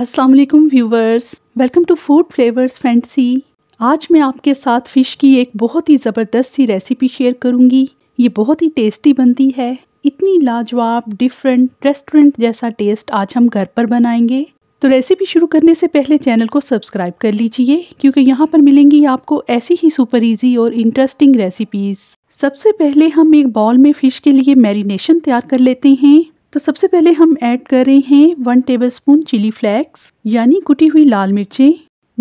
अस्सलाम वालेकुम viewers welcome to Food Flavours Fancy आज मैं आपके साथ फ़िश की एक बहुत ही ज़बरदस्त सी रेसिपी शेयर करूंगी ये बहुत ही टेस्टी बनती है इतनी लाजवाब डिफरेंट रेस्टोरेंट जैसा टेस्ट आज हम घर पर बनाएंगे तो रेसिपी शुरू करने से पहले चैनल को सब्सक्राइब कर लीजिए क्योंकि यहाँ पर मिलेंगी आपको ऐसी ही सुपर इजी और इंटरेस्टिंग रेसिपीज़ सबसे पहले हम एक बॉल में फ़िश के लिए मैरिनेशन तैयार कर लेते हैं तो सबसे पहले हम ऐड कर रहे हैं वन टेबलस्पून चिली फ्लेक्स यानी कुटी हुई लाल मिर्चें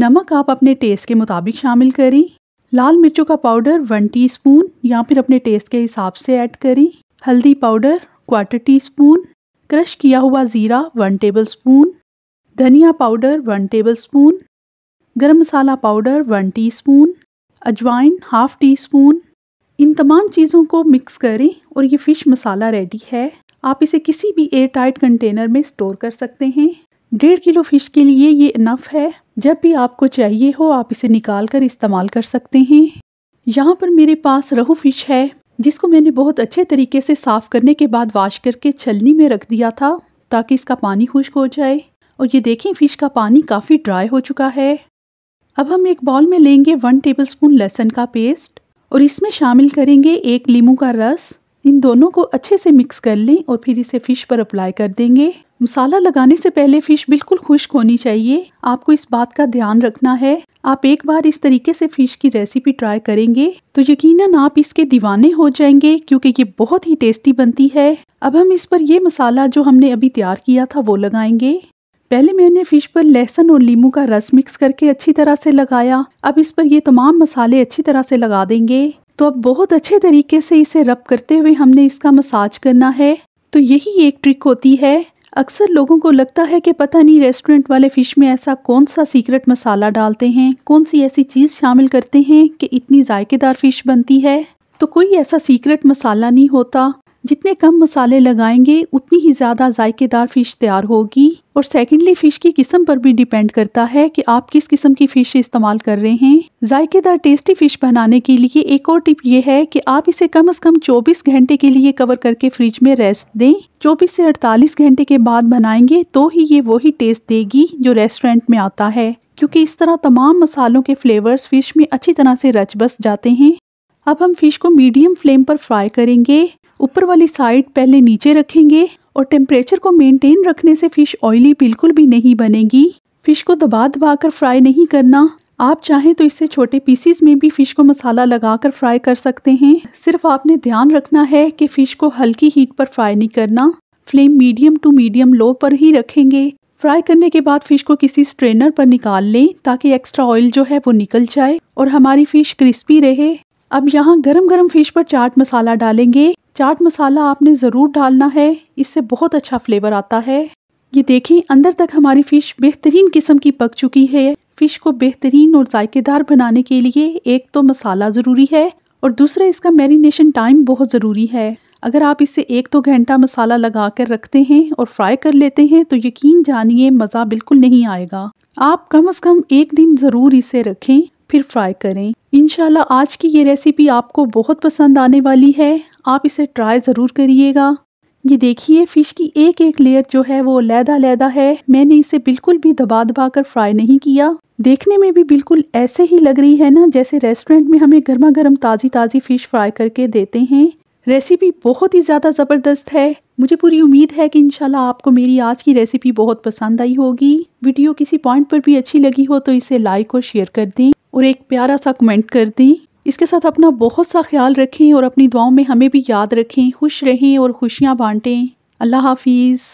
नमक आप अपने टेस्ट के मुताबिक शामिल करें लाल मिर्चों का पाउडर वन टीस्पून या फिर अपने टेस्ट के हिसाब से ऐड करें हल्दी powder quarter teaspoon crush किया हुआ ज़ीरा वन टेबल स्पून धनिया पाउडर वन टेबल स्पून गर्म मसाला पाउडर वन टी स्पून अजवाइन हाफ़ टी स्पून इन तमाम चीज़ों को मिक्स करें और ये फ़िश मसाला रेडी है आप इसे किसी भी एयर टाइट कंटेनर में स्टोर कर सकते हैं डेढ़ किलो फिश के लिए ये इनफ है जब भी आपको चाहिए हो आप इसे निकाल कर इस्तेमाल कर सकते हैं यहाँ पर मेरे पास रहू फिश है जिसको मैंने बहुत अच्छे तरीके से साफ़ करने के बाद वाश करके छलनी में रख दिया था ताकि इसका पानी खुश्क हो जाए और ये देखें फ़िश का पानी काफ़ी ड्राई हो चुका है अब हम एक बाउल में लेंगे वन टेबल स्पून लहसुन का पेस्ट और इसमें शामिल करेंगे एक लीमू का रस इन दोनों को अच्छे से मिक्स कर लें और फिर इसे फ़िश पर अप्लाई कर देंगे मसाला लगाने से पहले फ़िश बिल्कुल खुश्क होनी चाहिए आपको इस बात का ध्यान रखना है आप एक बार इस तरीके से फ़िश की रेसिपी ट्राई करेंगे तो यकीनन आप इसके दीवाने हो जाएंगे क्योंकि ये बहुत ही टेस्टी बनती है अब हम इस पर ये मसाला जो हमने अभी तैयार किया था वो लगाएंगे पहले मैंने फ़िश पर लहसुन और लीमू का रस मिक्स करके अच्छी तरह से लगाया अब इस पर ये तमाम मसाले अच्छी तरह से लगा देंगे तो अब बहुत अच्छे तरीके से इसे रब करते हुए हमने इसका मसाज करना है तो यही एक ट्रिक होती है अक्सर लोगों को लगता है कि पता नहीं रेस्टोरेंट वाले फ़िश में ऐसा कौन सा सीक्रेट मसाला डालते हैं कौन सी ऐसी चीज़ शामिल करते हैं कि इतनी जायकेदार फ़िश बनती है तो कोई ऐसा सीक्रेट मसाला नहीं होता जितने कम मसाले लगाएंगे उतनी ही ज़्यादा जायकेदार फ़िश तैयार होगी और सेकेंडली फ़िश की किस्म पर भी डिपेंड करता है कि आप किस किस्म की फ़िश इस्तेमाल कर रहे हैं जायकेदार टेस्टी फ़िश बनाने के लिए एक और टिप यह है कि आप इसे कम अज़ कम 24 घंटे के लिए कवर करके फ्रिज में रेस्ट दें 24 से 48 घंटे के बाद बनाएंगे तो ही ये वही टेस्ट देगी जो रेस्टोरेंट में आता है क्योंकि इस तरह तमाम मसालों के फ्लेवर्स फ़िश में अच्छी तरह से रच बस जाते हैं अब हम फ़िश को मीडियम फ्लेम पर फ्राई करेंगे ऊपर वाली साइड पहले नीचे रखेंगे और टेम्परेचर को मेंटेन रखने से फ़िश ऑयली बिल्कुल भी नहीं बनेगी फ़िश को दबा दबा कर फ्राई नहीं करना आप चाहें तो इससे छोटे पीसीस में भी फ़िश को मसाला लगा कर फ्राई कर सकते हैं सिर्फ आपने ध्यान रखना है कि फ़िश को हल्की हीट पर फ्राई नहीं करना flame medium to medium low पर ही रखेंगे फ्राई करने के बाद फ़िश को किसी स्ट्रेनर पर निकाल लें ताकि एक्स्ट्रा ऑयल जो है वो निकल जाए और हमारी फ़िश क्रिस्पी रहे अब यहाँ गरम गरम फ़िश पर चाट मसाला डालेंगे चाट मसाला आपने ज़रूर डालना है इससे बहुत अच्छा फ्लेवर आता है ये देखें अंदर तक हमारी फ़िश बेहतरीन किस्म की पक चुकी है फ़िश को बेहतरीन और जायकेदार बनाने के लिए एक तो मसाला ज़रूरी है और दूसरा इसका मैरिनेशन टाइम बहुत ज़रूरी है अगर आप इसे एक दो तो घंटा मसाला लगा कर रखते हैं और फ्राई कर लेते हैं तो यकीन जानिए मज़ा बिल्कुल नहीं आएगा आप कम अज़ कम एक दिन ज़रूर इसे रखें फिर फ्राई करें इनशाला आज की ये रेसिपी आपको बहुत पसंद आने वाली है आप इसे ट्राई ज़रूर करिएगा ये देखिए फ़िश की एक एक लेयर जो है वो लैदा लैदा है मैंने इसे बिल्कुल भी दबा दबा कर फ्राई नहीं किया देखने में भी बिल्कुल ऐसे ही लग रही है ना जैसे रेस्टोरेंट में हमें गर्मा गर्म ताज़ी ताज़ी फ़िश फ्राई करके देते हैं रेसिपी बहुत ही ज़्यादा ज़बरदस्त है मुझे पूरी उम्मीद है कि इंशाल्लाह आपको मेरी आज की रेसिपी बहुत पसंद आई होगी वीडियो किसी पॉइंट पर भी अच्छी लगी हो तो इसे लाइक और शेयर कर दें और एक प्यारा सा कमेंट कर दें इसके साथ अपना बहुत सा ख्याल रखें और अपनी दुआओं में हमें भी याद रखें खुश रहें और खुशियाँ बाँटें अल्लाह हाफिज़